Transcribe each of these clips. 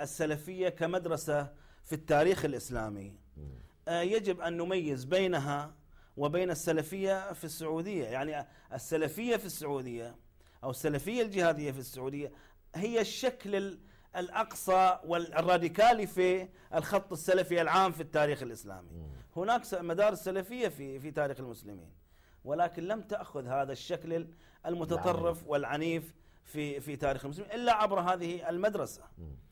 السلفية كمدرسة في التاريخ الإسلامي آه، يجب أن نميز بينها وبين السلفية في السعودية يعني السلفية في السعودية أو السلفية الجهادية في السعودية هي الشكل الأقصى والراديكالي في الخط السلفي العام في التاريخ الإسلامي هناك مدارس سلفية في, في تاريخ المسلمين ولكن لم تأخذ هذا الشكل المتطرف نعم. والعنيف في في تاريخ المسلمين الا عبر هذه المدرسه.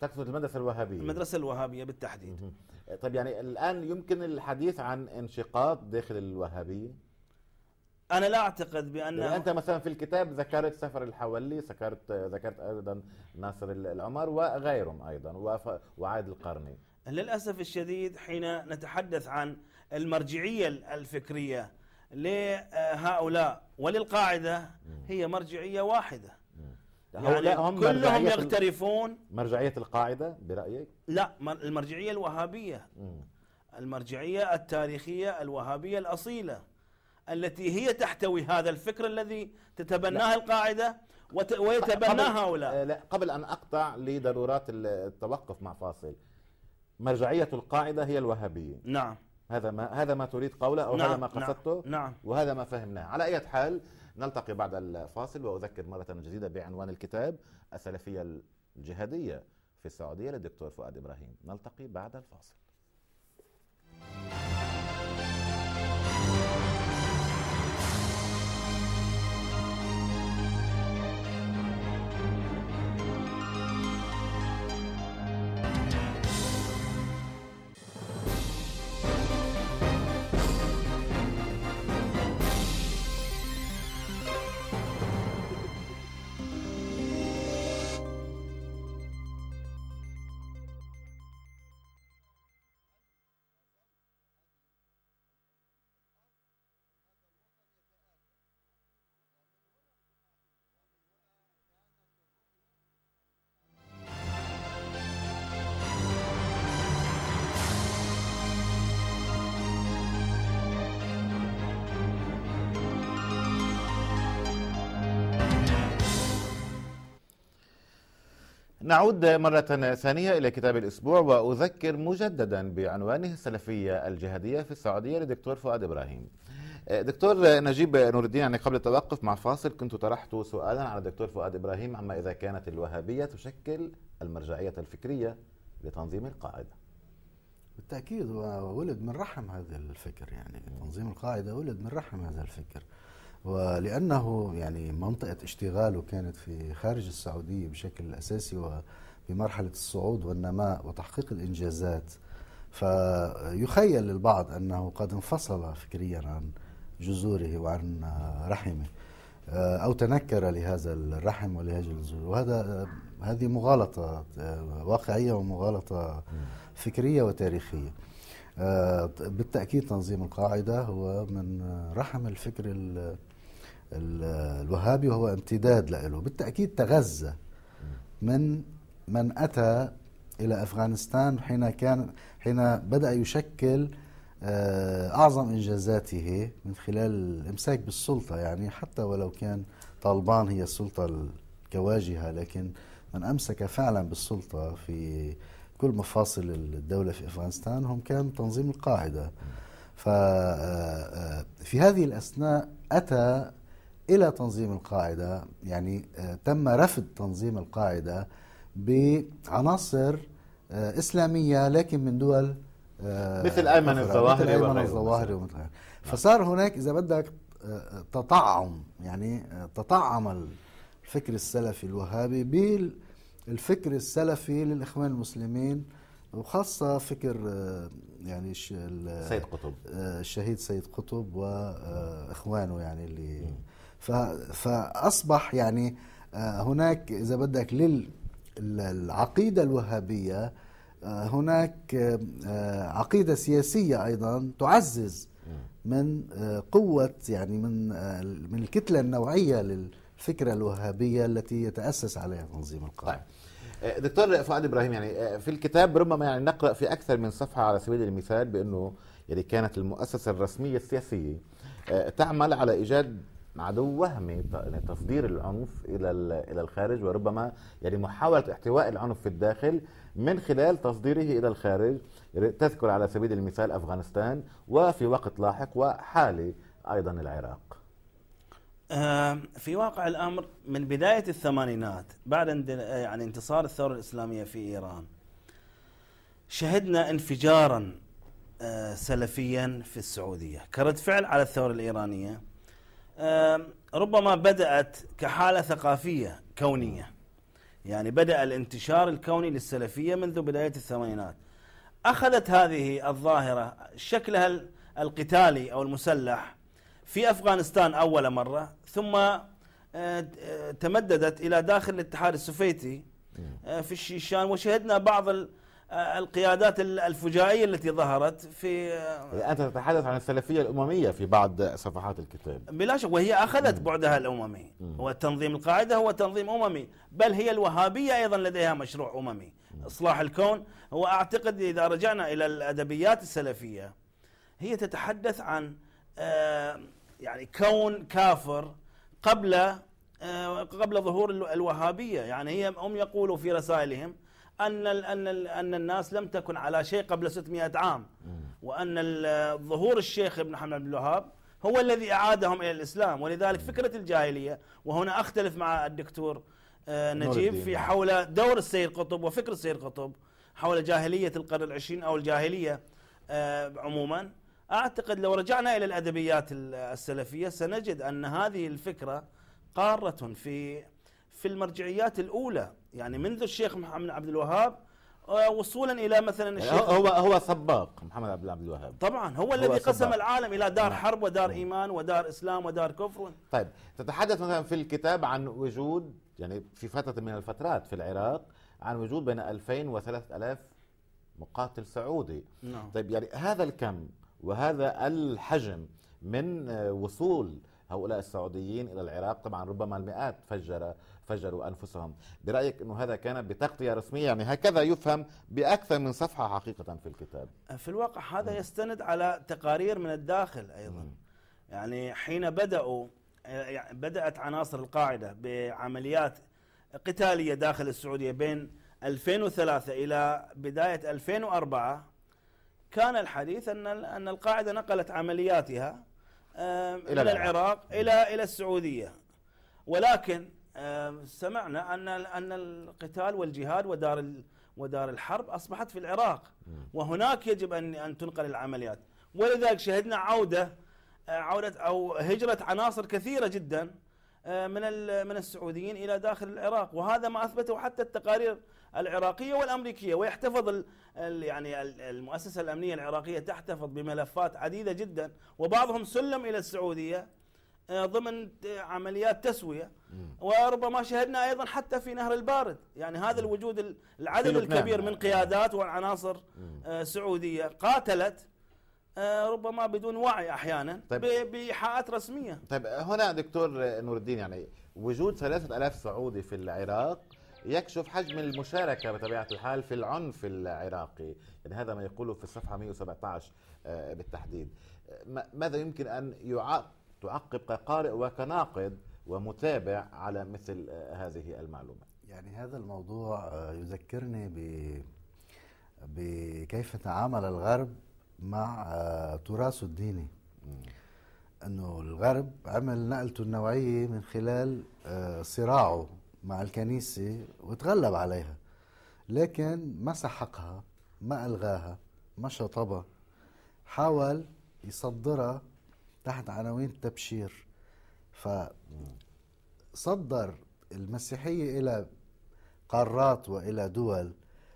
تقصد المدرسه الوهابيه. المدرسه الوهابيه بالتحديد. طيب يعني الان يمكن الحديث عن انشقاق داخل الوهابيه؟ انا لا اعتقد بان يعني انت مثلا في الكتاب ذكرت سفر الحولي ذكرت ذكرت ايضا ناصر العمر وغيرهم ايضا وعاد القرني. للاسف الشديد حين نتحدث عن المرجعيه الفكريه لهؤلاء وللقاعده هي مرجعيه واحده. يعني هم كلهم يغترفون مرجعية القاعدة برأيك؟ لا المرجعية الوهابية المرجعية التاريخية الوهابية الأصيلة التي هي تحتوي هذا الفكر الذي تتبناه لا. القاعدة ويتبناه هؤلاء آه، لا قبل أن أقطع لضرورات التوقف مع فاصل مرجعية القاعدة هي الوهابية نعم هذا ما هذا ما تريد قوله أو نعم. هذا ما قصدته نعم،, نعم. وهذا ما فهمناه على أي حال نلتقي بعد الفاصل وأذكر مرة جديدة بعنوان الكتاب السلفية الجهادية في السعودية للدكتور فؤاد إبراهيم نلتقي بعد الفاصل نعود مرة ثانية إلى كتاب الأسبوع وأذكر مجددا بعنوانه السلفية الجهادية في السعودية لدكتور فؤاد إبراهيم آه، دكتور نجيب نور الدين يعني قبل التوقف مع فاصل كنت طرحت سؤالا على الدكتور فؤاد إبراهيم عما إذا كانت الوهابية تشكل المرجعية الفكرية لتنظيم القاعدة بالتأكيد ولد من رحم هذا الفكر يعني تنظيم القاعدة ولد من رحم هذا الفكر ولانه يعني منطقه اشتغاله كانت في خارج السعوديه بشكل اساسي وفي مرحله الصعود والنماء وتحقيق الانجازات فيخيل للبعض انه قد انفصل فكريا عن جذوره وعن رحمه او تنكر لهذا الرحم ولهذه الجذور وهذا هذه مغالطه واقعيه ومغالطه فكريه وتاريخيه آه، بالتاكيد تنظيم القاعده هو من رحم الفكر الوهابي وهو امتداد له بالتاكيد تغذى من من اتى الى افغانستان حين كان حين بدا يشكل آه، اعظم انجازاته من خلال الامساك بالسلطه يعني حتى ولو كان طالبان هي السلطه كواجهه لكن من امسك فعلا بالسلطه في كل مفاصل الدولة في أفغانستان هم كان تنظيم القاعدة آه، آه، في هذه الأثناء أتى إلى تنظيم القاعدة يعني آه، تم رفض تنظيم القاعدة بعناصر إسلامية لكن من دول مثل أيمن الظواهري أيمن الظواهري نعم. ومثل فصار هناك إذا بدك تطعم يعني تطعم الفكر السلفي الوهابي بال الفكر السلفي للاخوان المسلمين وخاصة فكر آه، يعني سيد قطب آه، الشهيد سيد قطب وإخوانه آه، يعني اللي فأصبح يعني هناك إذا بدك للعقيدة الوهابية هناك عقيدة سياسية أيضا تعزز من قوة يعني من من الكتلة النوعية لل الفكره الوهابيه التي يتاسس عليها تنظيم القاعده طيب. آه، دكتور فؤاد ابراهيم يعني آه، في الكتاب ربما يعني نقرا في اكثر من صفحه على سبيل المثال بانه يعني كانت المؤسسه الرسميه السياسيه آه، تعمل على ايجاد عدو وهمي يعني تصدير العنف الى الى الخارج وربما يعني محاوله احتواء العنف في الداخل من خلال تصديره الى الخارج يعني تذكر على سبيل المثال افغانستان وفي وقت لاحق وحالي ايضا العراق في واقع الامر من بدايه الثمانينات بعد يعني انتصار الثوره الاسلاميه في ايران شهدنا انفجارا آه، سلفيا في السعوديه كرد فعل على الثوره الايرانيه ربما بدات كحاله ثقافيه كونيه يعني بدا الانتشار الكوني للسلفيه منذ بدايه الثمانينات اخذت هذه الظاهره شكلها القتالي او المسلح في أفغانستان أول مرة ثم آه، آه، تمددت إلى داخل الاتحاد السوفيتي آه، في الشيشان وشهدنا بعض القيادات الفجائية التي ظهرت في أنت تتحدث عن السلفية الأممية في بعض صفحات الكتاب بلا شك وهي أخذت بعدها الأممي وتنظيم القاعدة هو تنظيم أممي بل هي الوهابية أيضا لديها مشروع أممي إصلاح الكون هو أعتقد إذا رجعنا إلى الأدبيات السلفية هي تتحدث عن آه، يعني كون كافر قبل آه، قبل ظهور الوهابيه يعني هي هم يقولوا في رسائلهم ان ان ان الناس لم تكن على شيء قبل 600 عام وان ظهور الشيخ ابن حمد بن الوهاب هو الذي اعادهم الى الاسلام ولذلك فكره الجاهليه وهنا اختلف مع الدكتور آه، نجيب في نعم. حول دور السيد قطب وفكر السيد قطب حول جاهليه القرن العشرين او الجاهليه عموما أعتقد لو رجعنا إلى الأدبيات السلفية سنجد أن هذه الفكرة قارة في في المرجعيات الأولى يعني منذ الشيخ محمد عبد الوهاب آه، وصولا الى مثلا يعني الشيخ هو هو سباق محمد عبد الوهاب طبعا هو, هو الذي سباق. قسم العالم الى دار نعم. حرب ودار نعم. ايمان ودار اسلام ودار كفر طيب تتحدث مثلا في الكتاب عن وجود يعني في فتره من الفترات في العراق عن وجود بين 2000 و 3000 مقاتل سعودي نعم. طيب يعني هذا الكم وهذا الحجم من آه، وصول هؤلاء السعوديين الى العراق طبعا ربما المئات فجر فجروا انفسهم برايك انه هذا كان بتغطيه رسميه يعني هكذا يفهم باكثر من صفحه حقيقه في الكتاب في الواقع هذا م. يستند على تقارير من الداخل ايضا م. يعني حين بداوا آه، يعني بدات عناصر القاعده بعمليات قتاليه داخل السعوديه بين 2003 الى بدايه 2004 كان الحديث أن أن القاعدة نقلت عملياتها إلى من العراق إلى إلى السعودية ولكن سمعنا أن أن القتال والجهاد ودار ودار الحرب أصبحت في العراق وهناك يجب أن أن تنقل العمليات ولذلك شهدنا عودة آه، عودة أو هجرة عناصر كثيرة جدا آه، من من السعوديين الى داخل العراق وهذا ما اثبته حتى التقارير العراقيه والامريكيه ويحتفظ يعني المؤسسه الامنيه العراقيه تحتفظ بملفات عديده جدا وبعضهم سلم الى السعوديه آه، ضمن عمليات تسويه وربما شهدنا ايضا حتى في نهر البارد يعني هذا الوجود العدد الكبير من قيادات وعناصر آه، سعوديه قاتلت آه، ربما بدون وعي احيانا طيب بايحاءات رسميه طيب هنا دكتور نور الدين يعني وجود 3000 سعودي في العراق يكشف حجم المشاركه بطبيعه الحال في العنف العراقي يعني هذا ما يقوله في الصفحه 117 آه، بالتحديد ماذا يمكن ان تعقب كقارئ وكناقد ومتابع على مثل آه، هذه المعلومات يعني هذا الموضوع يذكرني ب بكيف تعامل الغرب مع آه، تراثه الديني انه الغرب عمل نقلته النوعيه من خلال آه، صراعه مع الكنيسه وتغلب عليها لكن ما سحقها ما الغاها ما شطبها حاول يصدرها تحت عناوين التبشير فصدر المسيحيه الى قارات والى دول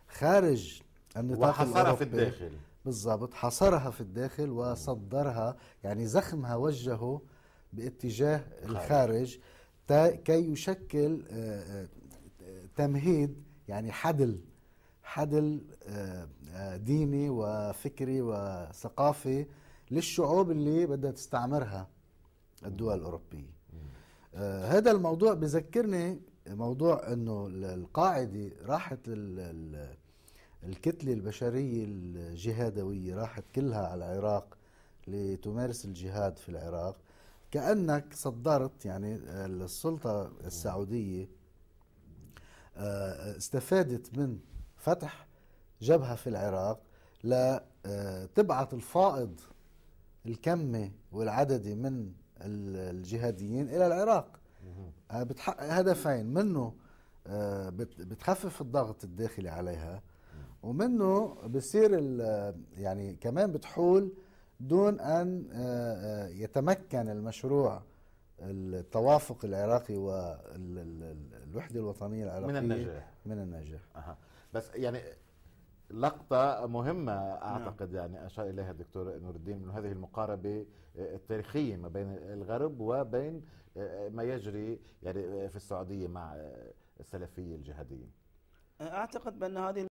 خارج النطاق الاوروبي في الداخل بالضبط حصرها في الداخل وصدرها يعني زخمها وجهه باتجاه الخارج كي يشكل آه، آه، تمهيد يعني حدل حدل آه، ديني وفكري وثقافي للشعوب اللي بدها تستعمرها الدول الأوروبية هذا الموضوع بذكرني موضوع انه القاعده راحت ال الكتلة البشرية الجهادوية راحت كلها على العراق لتمارس الجهاد في العراق كأنك صدرت يعني السلطة السعودية آه، استفادت من فتح جبهة في العراق لتبعث آه، الفائض الكمي والعددي من الجهاديين إلى العراق آه، بتحقق هدفين منه بتخفف الضغط الداخلي عليها ومنه بصير يعني كمان بتحول دون ان آه، آه، يتمكن المشروع التوافق العراقي والوحده الوطنيه العراقيه من النجاح من النجاح أه. بس يعني لقطة مهمة نعم. أعتقد نعم. يعني أشار إليها الدكتور نور الدين من هذه المقاربة آه، التاريخية ما بين الغرب وبين ما يجري يعني في السعودية مع السلفية الجهادية أعتقد بأن هذه